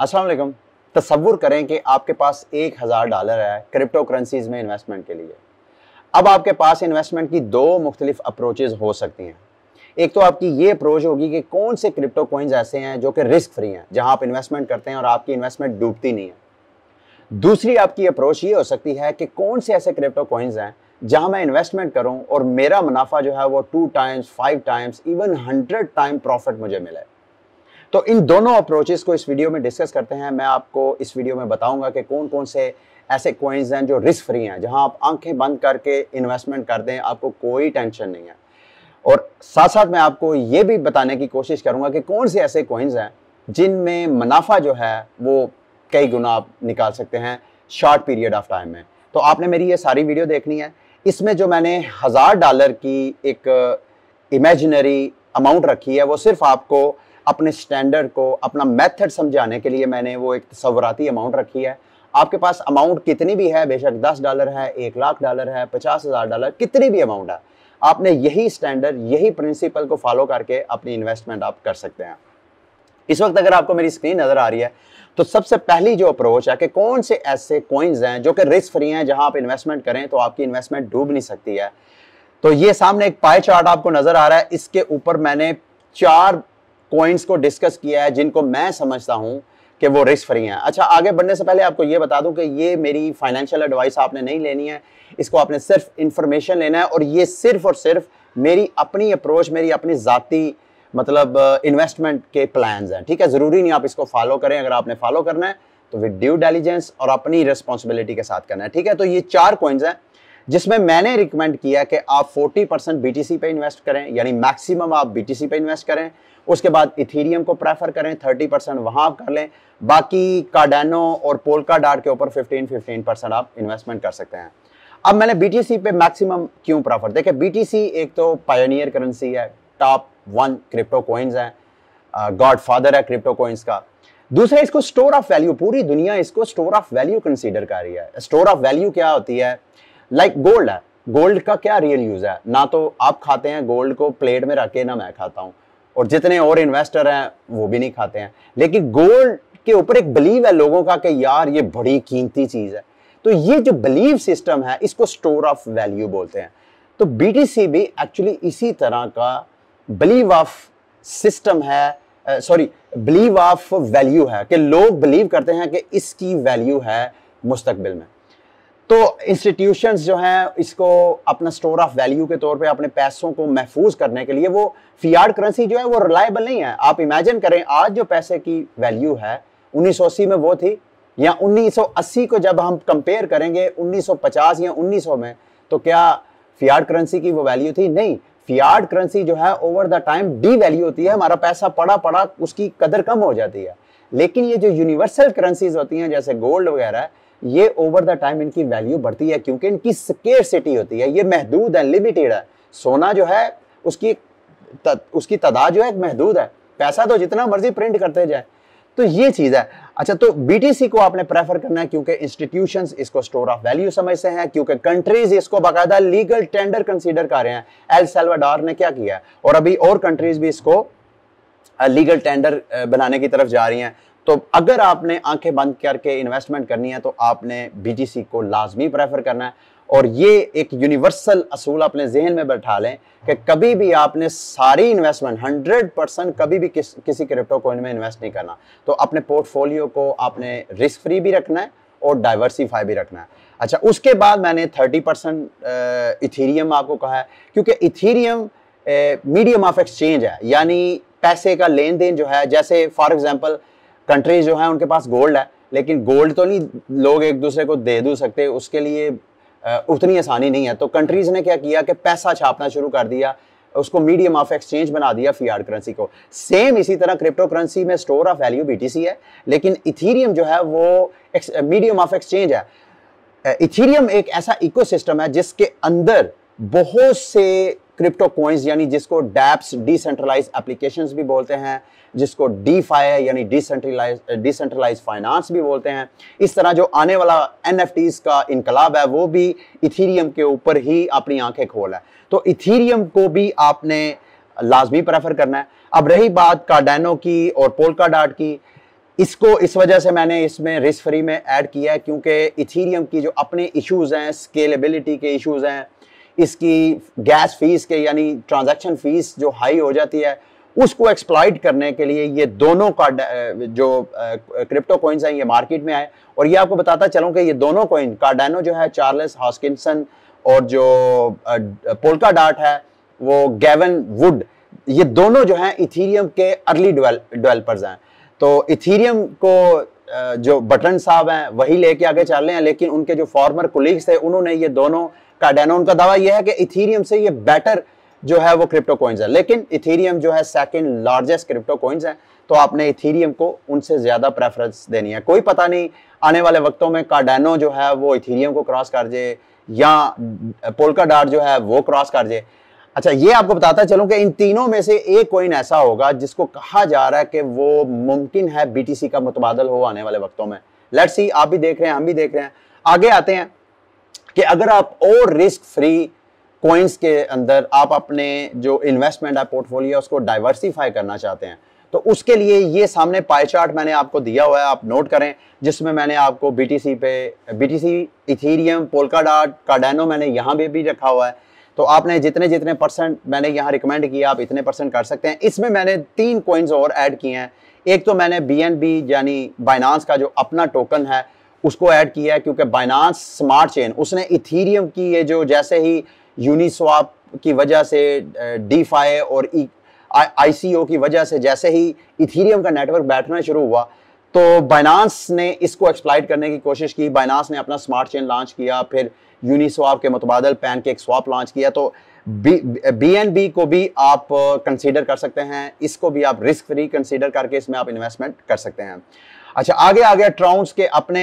असलम तस्वुर करें कि आपके पास एक हज़ार डॉलर है क्रिप्टो करेंसीज़ में इन्वेस्टमेंट के लिए अब आपके पास इन्वेस्टमेंट की दो मुख्तलिफ अप्रोचेज़ हो सकती हैं एक तो आपकी ये अप्रोच होगी कि कौन से क्रिप्टो कोइंस ऐसे हैं जो कि रिस्क फ्री हैं जहां आप इन्वेस्टमेंट करते हैं और आपकी इन्वेस्टमेंट डूबती नहीं है दूसरी आपकी अप्रोच ये हो सकती है कि कौन से ऐसे क्रिप्टो कोइंस हैं जहां मैं इन्वेस्टमेंट करूं और मेरा मुनाफा जो है वो two times five times even hundred time profit मुझे मिले तो इन दोनों अप्रोचेस को इस वीडियो में डिस्कस करते हैं मैं आपको इस वीडियो में बताऊंगा कि कौन कौन से ऐसे कॉइन्स हैं जो रिस्क फ्री हैं जहां आप आंखें बंद करके इन्वेस्टमेंट कर दें आपको कोई टेंशन नहीं है और साथ साथ मैं आपको ये भी बताने की कोशिश करूंगा कि कौन से ऐसे कॉइन्स हैं जिनमें मुनाफा जो है वो कई गुना आप निकाल सकते हैं शॉर्ट पीरियड ऑफ टाइम में तो आपने मेरी ये सारी वीडियो देखनी है इसमें जो मैंने हज़ार डॉलर की एक इमेजिनरी uh, अमाउंट रखी है वो सिर्फ आपको अपने स्टैंडर्ड को अपना मेथड समझाने के लिए मैंने वो एक तस्वराती अमाउंट रखी है आपके पास अमाउंट कितनी भी है बेशक दस डॉलर है एक लाख डॉलर है पचास हज़ार डॉलर कितनी भी अमाउंट है आपने यही स्टैंडर्ड यही प्रिंसिपल को फॉलो करके अपनी इन्वेस्टमेंट आप कर सकते हैं इस वक्त अगर आपको मेरी स्क्रीन नज़र आ रही है तो सबसे पहली जो अप्रोच है कि कौन से ऐसे कॉइन्स हैं जो कि रिस्क फ्री हैं जहां आप इन्वेस्टमेंट करें तो आपकी इन्वेस्टमेंट डूब नहीं सकती है तो ये सामने एक पाए चार्ट आपको नज़र आ रहा है इसके ऊपर मैंने चार पॉइंट्स को डिस्कस किया है जिनको मैं समझता हूँ कि वो रिस्क फ्री हैं अच्छा आगे बढ़ने से पहले आपको ये बता दूं कि ये मेरी फाइनेंशियल एडवाइस आपने नहीं लेनी है इसको आपने सिर्फ इन्फॉर्मेशन लेना है और ये सिर्फ और सिर्फ मेरी अपनी अप्रोच मेरी अपनी ज़ाती मतलब इन्वेस्टमेंट के प्लान्स हैं ठीक है ज़रूरी नहीं आप इसको फॉलो करें अगर आपने फॉलो करना है तो विद ड्यू डेलीजेंस और अपनी रिस्पॉन्सिबिलिटी के साथ करना है ठीक है तो ये चार कॉइन्स हैं जिसमें मैंने रिकमेंड किया कि आप 40 परसेंट बी पे इन्वेस्ट करें यानी मैक्सिमम आप बी पे इन्वेस्ट करें उसके बाद इथीरियम को प्रेफर करें 30 परसेंट वहाँ कर लें बाकी कार्डेनो और पोलका डार के ऊपर 15 15 परसेंट आप इन्वेस्टमेंट कर सकते हैं अब मैंने बी पे मैक्सिमम क्यों प्रेफर देखें बी एक तो पायोनियर करेंसी है टॉप वन क्रिप्टो कोइंस है गॉड फादर है क्रिप्टो कोइंस का दूसरा इसको स्टोर ऑफ वैल्यू पूरी दुनिया इसको स्टोर ऑफ वैल्यू कंसीडर कर रही है स्टोर ऑफ वैल्यू क्या होती है लाइक like गोल्ड है गोल्ड का क्या रियल यूज है ना तो आप खाते हैं गोल्ड को प्लेट में रख के ना मैं खाता हूँ और जितने और इन्वेस्टर हैं वो भी नहीं खाते हैं लेकिन गोल्ड के ऊपर एक बिलीव है लोगों का कि यार ये बड़ी कीमती चीज है तो ये जो बिलीव सिस्टम है इसको स्टोर ऑफ वैल्यू बोलते हैं तो बीटीसी भी एक्चुअली इसी तरह का बिलीव ऑफ सिस्टम है सॉरी बिलीव ऑफ वैल्यू है कि लोग बिलीव करते हैं कि इसकी वैल्यू है मुस्तकबिल में तो इंस्टीट्यूशंस जो हैं इसको अपना स्टोर ऑफ वैल्यू के तौर पे अपने पैसों को महफूज करने के लिए वो फियाड करेंसी जो है वो रिलायबल नहीं है आप इमेजिन करें आज जो पैसे की वैल्यू है उन्नीस में वो थी या 1980 को जब हम कंपेयर करेंगे 1950 या 1900 में तो क्या फियाड करेंसी की वो वैल्यू थी नहीं फियाड करेंसी जो है over the time devalue होती है हमारा पैसा पड़ा पड़ा उसकी कदर कम हो जाती है लेकिन ये जो यूनिवर्सल करेंसीज होती हैं जैसे गोल्ड वगैरह ये ओवर द टाइम इनकी वैल्यू बढ़ती है क्योंकि इनकी स्केर सिटी होती है ये महदूद है लिमिटेड है सोना जो है उसकी त, उसकी तादाद जो है महदूद है पैसा तो जितना मर्जी प्रिंट करते जाए तो ये चीज़ है अच्छा तो बीटीसी को आपने प्रेफर करना है क्योंकि इंस्टीट्यूशंस इसको स्टोर ऑफ वैल्यू समझते हैं क्योंकि कंट्रीज इसको बाकायदा लीगल टेंडर कंसीडर कर रहे हैं एल सेल्वाडोर ने क्या किया और अभी और कंट्रीज भी इसको लीगल टेंडर बनाने की तरफ जा रही हैं तो अगर आपने आंखें बंद करके इन्वेस्टमेंट करनी है तो आपने बीटीसी को लाजमी प्रेफर करना है और ये एक यूनिवर्सल असूल अपने जहन में बैठा लें कि कभी भी आपने सारी इन्वेस्टमेंट 100 परसेंट कभी भी किस, किसी क्रिप्टो कोइन में इन्वेस्ट नहीं करना तो अपने पोर्टफोलियो को आपने रिस्क फ्री भी रखना है और डाइवर्सीफाई भी रखना है अच्छा उसके बाद मैंने 30 परसेंट इथीरियम आपको कहा है क्योंकि इथीरियम मीडियम ऑफ एक्सचेंज है यानी पैसे का लेन देन जो है जैसे फॉर एग्जाम्पल कंट्रीज जो है उनके पास गोल्ड है लेकिन गोल्ड तो नहीं लोग एक दूसरे को दे दू सकते उसके लिए उतनी आसानी नहीं है तो कंट्रीज ने क्या किया कि पैसा छापना शुरू कर दिया उसको मीडियम ऑफ एक्सचेंज बना दिया फीआर करेंसी को सेम इसी तरह क्रिप्टो करेंसी में स्टोर ऑफ वैल्यू बीटीसी है लेकिन इथीरियम जो है वो मीडियम ऑफ एक्सचेंज है इथीरियम एक ऐसा इकोसिस्टम है जिसके अंदर बहुत से क्रिप्टो कॉइन्स यानी जिसको डैप्स डिसेंट्रलाइज एप्लीकेशंस भी बोलते हैं जिसको डी फाई यानी डिसेंट्रलाइज डिसेंट्रलाइज फाइनेंस भी बोलते हैं इस तरह जो आने वाला एन का इनकलाब है वो भी इथीरियम के ऊपर ही अपनी आंखें खोल है तो इथीरियम को भी आपने लाजमी प्रेफर करना है अब रही बात कार्डेनो की और पोलका डाट की इसको इस वजह से मैंने इसमें रिस्क फ्री में ऐड किया है क्योंकि इथीरियम की जो अपने इश्यूज हैं स्केलेबिलिटी के इश्यूज हैं इसकी गैस फीस के यानी ट्रांजैक्शन फीस जो हाई हो जाती है उसको एक्सप्लाइट करने के लिए ये दोनों का जो क्रिप्टो कॉइन्स हैं ये मार्केट में आए और ये आपको बताता चलूँ कि ये दोनों कॉइन कार्डानो जो है चार्लस हॉस्किसन और जो पोलका डार्ट है वो गैवन वुड ये दोनों जो हैं इथीरियम के अर्ली डेवलपर्स हैं तो इथीरियम को जो बटन साहब हैं वही लेके आगे चल रहे हैं लेकिन उनके जो फॉर्मर कोलीग्स थे उन्होंने ये दोनों कार्डेनो उनका दावा यह है कि इथीरियम से ये बेटर जो है वो क्रिप्टो कॉइन्स है लेकिन इथीरियम जो है सेकंड लार्जेस्ट क्रिप्टो कॉइन्स है तो आपने इथीरियम को उनसे ज़्यादा प्रेफरेंस देनी है कोई पता नहीं आने वाले वक्तों में कार्डेनो जो है वो इथीरियम को क्रॉस कर जे या पोलका डार जो है वो क्रॉस कर जे अच्छा ये आपको बताता चलूँ कि इन तीनों में से एक कॉइन ऐसा होगा जिसको कहा जा रहा है कि वो मुमकिन है बीटीसी का मुतबादल हो आने वाले वक्तों में लेट्स सी आप भी देख रहे हैं हम भी देख रहे हैं आगे आते हैं कि अगर आप और रिस्क फ्री कोइंस के अंदर आप अपने जो इन्वेस्टमेंट है पोर्टफोलियो उसको डाइवर्सिफाई करना चाहते हैं तो उसके लिए ये सामने पाई चार्ट मैंने आपको दिया हुआ है आप नोट करें जिसमें मैंने आपको बीटीसी पे बीटीसी इथेरियम पोलकाडाट कार्डेनो मैंने यहाँ पे भी रखा हुआ है तो आपने जितने जितने परसेंट मैंने यहाँ रिकमेंड किया आप इतने परसेंट कर सकते हैं इसमें मैंने तीन कोइंस और ऐड किए हैं एक तो मैंने बी बी यानी बाइनांस का जो अपना टोकन है उसको ऐड किया है क्योंकि बाइनास स्मार्ट चेन उसने इथीरियम की ये जो जैसे ही यूनिस्वाप की वजह से डी और आई e, की वजह से जैसे ही इथीरियम का नेटवर्क बैठना शुरू हुआ तो बाइनास ने इसको एक्सप्लाइट करने की कोशिश की बाइनास ने अपना स्मार्ट चेन लॉन्च किया फिर यूनिस्वाप के मुतबादल पैन केक स्वाप लॉन्च किया तो बी एन बी को भी आप कंसीडर कर सकते हैं इसको भी आप रिस्क फ्री कंसीडर करके इसमें आप इन्वेस्टमेंट कर सकते हैं अच्छा आगे आ गया ट्राउंस के अपने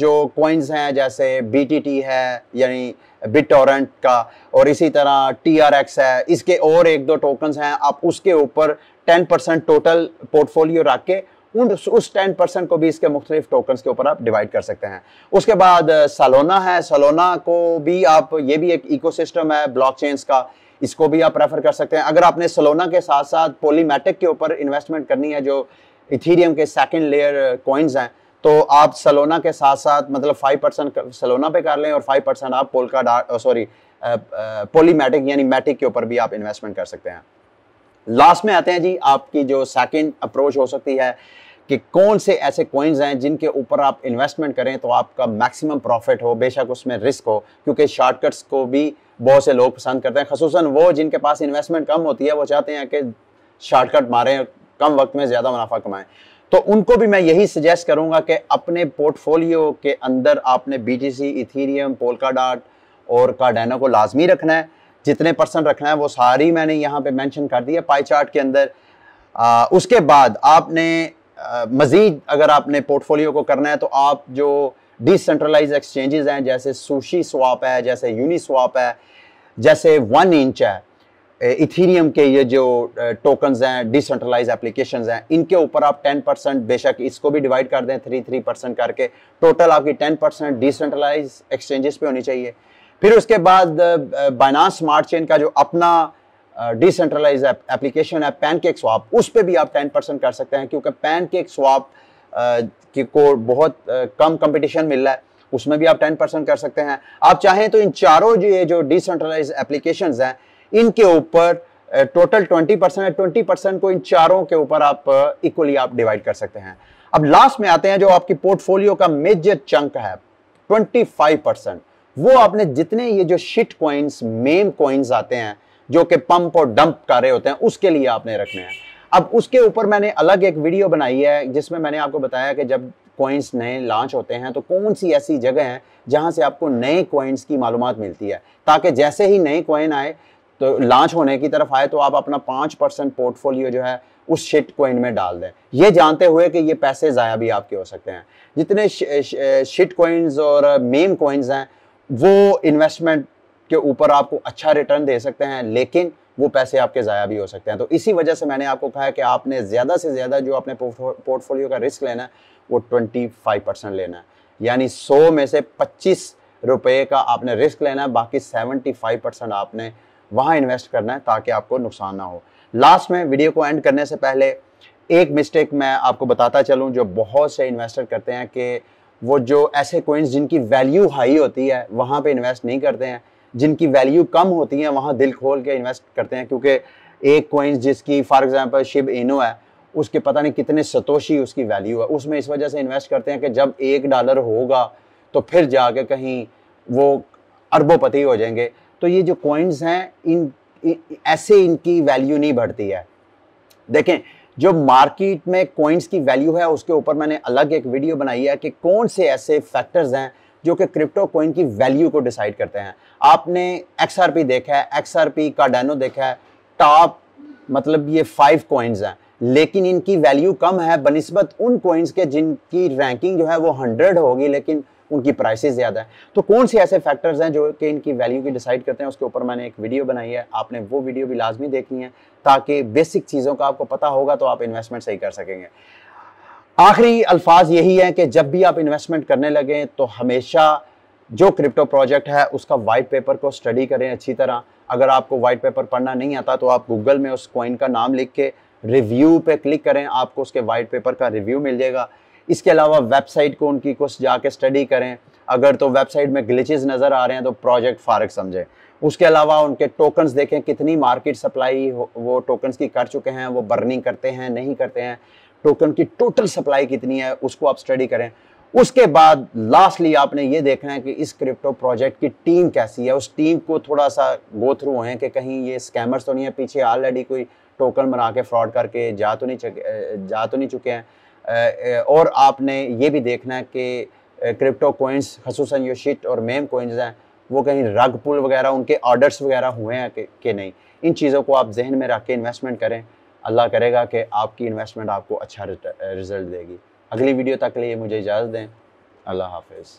जो कॉइन्स हैं जैसे बी है यानी बिट का और इसी तरह टी है इसके और एक दो टोकन्स हैं आप उसके ऊपर 10 परसेंट टोटल पोर्टफोलियो रख के उन उस 10 परसेंट को भी इसके मुख्तलिफ टोकन्स के ऊपर आप डिवाइड कर सकते हैं उसके बाद सलोना है सलोना को भी आप ये भी एक इकोसिस्टम है ब्लॉकचेन्स का इसको भी आप प्रेफर कर सकते हैं अगर आपने सलोना के साथ साथ पोलीमेटिक के ऊपर इन्वेस्टमेंट करनी है जो इथीरियम के सेकेंड लेयर कॉइन्स हैं तो आप सलोना के साथ साथ मतलब फाइव परसेंट सलोना पे कर लें और फाइव परसेंट आप पोलका डार्ट सॉरी पोलीमेटिक यानी मैटिक के ऊपर भी आप इन्वेस्टमेंट कर सकते हैं लास्ट में आते हैं जी आपकी जो सेकेंड अप्रोच हो सकती है कि कौन से ऐसे कॉइन्स हैं जिनके ऊपर आप इन्वेस्टमेंट करें तो आपका मैक्सिमम प्रॉफिट हो बेशक उसमें रिस्क हो क्योंकि शॉर्टकट्स को भी बहुत से लोग पसंद करते हैं खसूस वो जिनके पास इन्वेस्टमेंट कम होती है वो चाहते हैं कि शॉर्टकट मारें कम वक्त में ज़्यादा मुनाफा कमाएं तो उनको भी मैं यही सजेस्ट करूंगा कि अपने पोर्टफोलियो के अंदर आपने B T C Ethereum Polkadot और कार्डेनो को लाजमी रखना है जितने परसेंट रखना है वो सारी मैंने यहाँ पे मेंशन कर दिया पाई चार्ट के अंदर आ, उसके बाद आपने आ, मज़ीद अगर आपने पोर्टफोलियो को करना है तो आप जो डिसेंट्रलाइज एक्सचेंजेस हैं जैसे सुशी स्वाप है जैसे यूनी स्वाप है जैसे वन इंच है इथीरियम के ये जो टोकन्स हैं डिसेंट्रलाइज एप्लीकेशन हैं इनके ऊपर आप 10 परसेंट बेशक इसको भी डिवाइड कर दें थ्री थ्री परसेंट करके टोटल आपकी 10 परसेंट डिसेंट्रलाइज एक्सचेंजेस पे होनी चाहिए फिर उसके बाद बाइनास स्मार्ट चेन का जो अपना डिसेंट्रलाइज एप्लीकेशन है पैन केक स्वाप उस पर भी आप टेन परसेंट कर सकते हैं क्योंकि पैन केक स्वाप को बहुत कम कंपिटिशन मिल रहा है उसमें भी आप टेन परसेंट कर सकते हैं आप चाहें तो इन चारों जो ये जो डिसेंट्रलाइज एप्लीकेशन हैं इनके ऊपर टोटल ट्वेंटी परसेंट है ट्वेंटी परसेंट को इन चारों के ऊपर आप इक्वली आप डिवाइड कर सकते हैं अब लास्ट में आते हैं जो आपकी पोर्टफोलियो का मेजर चंक है ट्वेंटी फाइव परसेंट वो आपने जितने ये जो शिट कॉइन्स मेम कॉइन्स आते हैं जो कि पंप और डंप कर रहे होते हैं उसके लिए आपने रखने हैं अब उसके ऊपर मैंने अलग एक वीडियो बनाई है जिसमें मैंने आपको बताया कि जब कॉइन्स नए लॉन्च होते हैं तो कौन सी ऐसी जगह है जहां से आपको नए कॉइन्स की मालूम मिलती है ताकि जैसे ही नए कॉइन आए तो लॉन्च होने की तरफ आए तो आप अपना पाँच परसेंट पोर्टफोलियो जो है उस शिट कोइन में डाल दें ये जानते हुए कि ये पैसे ज़ाया भी आपके हो सकते हैं जितने शिट कोइंस और मेम कोइंस हैं वो इन्वेस्टमेंट के ऊपर आपको अच्छा रिटर्न दे सकते हैं लेकिन वो पैसे आपके ज़ाया भी हो सकते हैं तो इसी वजह से मैंने आपको कहा कि आपने ज़्यादा से ज़्यादा जो अपने पोर्टफोलियो का रिस्क लेना है वो ट्वेंटी फाइव परसेंट लेना है यानी सौ में से पच्चीस रुपये का आपने रिस्क लेना है बाकी सेवेंटी फाइव परसेंट आपने वहाँ इन्वेस्ट करना है ताकि आपको नुकसान ना हो लास्ट में वीडियो को एंड करने से पहले एक मिस्टेक मैं आपको बताता चलूँ जो बहुत से इन्वेस्टर करते हैं कि वो जो ऐसे कोइंस जिनकी वैल्यू हाई होती है वहाँ पे इन्वेस्ट नहीं करते हैं जिनकी वैल्यू कम होती है वहाँ दिल खोल के इन्वेस्ट करते हैं क्योंकि एक कोइंस जिसकी फॉर एग्जांपल शिव इनो है उसके पता नहीं कितने सतोशी उसकी वैल्यू है उसमें इस वजह से इन्वेस्ट करते हैं कि जब एक डॉलर होगा तो फिर जाके कहीं वो अरबोपति हो जाएंगे तो ये जो कॉइन्स हैं इन ऐसे इनकी वैल्यू नहीं बढ़ती है देखें जो मार्केट में कॉइन्स की वैल्यू है उसके ऊपर मैंने अलग एक वीडियो बनाई है कि कौन से ऐसे फैक्टर्स हैं जो कि क्रिप्टो कॉइन की वैल्यू को डिसाइड करते हैं आपने एक्स देखा है एक्स आर पी देखा है टॉप मतलब ये फाइव कॉइन्स हैं लेकिन इनकी वैल्यू कम है बनस्बत उन कॉइन्स के जिनकी रैंकिंग जो है वो हंड्रेड होगी लेकिन उनकी प्राइसेस ज़्यादा है तो कौन से ऐसे फैक्टर्स हैं जो कि इनकी वैल्यू की डिसाइड करते हैं उसके ऊपर मैंने एक वीडियो बनाई है आपने वो वीडियो भी लाजमी देखनी है ताकि बेसिक चीज़ों का आपको पता होगा तो आप इन्वेस्टमेंट सही कर सकेंगे आखिरी अल्फाज यही है कि जब भी आप इन्वेस्टमेंट करने लगें तो हमेशा जो क्रिप्टो प्रोजेक्ट है उसका वाइट पेपर को स्टडी करें अच्छी तरह अगर आपको वाइट पेपर पढ़ना नहीं आता तो आप गूगल में उस कॉइन का नाम लिख के रिव्यू पे क्लिक करें आपको उसके वाइट पेपर का रिव्यू मिल जाएगा इसके अलावा वेबसाइट को उनकी कुछ जाके स्टडी करें अगर तो वेबसाइट में ग्लिचेज नज़र आ रहे हैं तो प्रोजेक्ट फारक समझें उसके अलावा उनके टोकन्स देखें कितनी मार्केट सप्लाई वो टोकन्स की कर चुके हैं वो बर्निंग करते हैं नहीं करते हैं टोकन की टोटल सप्लाई कितनी है उसको आप स्टडी करें उसके बाद लास्टली आपने ये देखना है कि इस क्रिप्टो प्रोजेक्ट की टीम कैसी है उस टीम को थोड़ा सा गो थ्रू होएं कि कहीं ये स्कैमर्स तो नहीं है पीछे ऑलरेडी कोई टोकन बना के फ्रॉड करके जा तो नहीं जा तो नहीं चुके हैं और आपने ये भी देखना है कि क्रिप्टो कोइंस खसूस जो शिट और मेम कोइंस हैं वो कहीं रग पुल वगैरह उनके ऑर्डर्स वगैरह हुए हैं कि, नहीं इन चीज़ों को आप जहन में रख के इन्वेस्टमेंट करें अल्लाह करेगा कि आपकी इन्वेस्टमेंट आपको अच्छा रिजल्ट देगी अगली वीडियो तक के लिए मुझे इजाज़त दें अल्लाह हाफिज़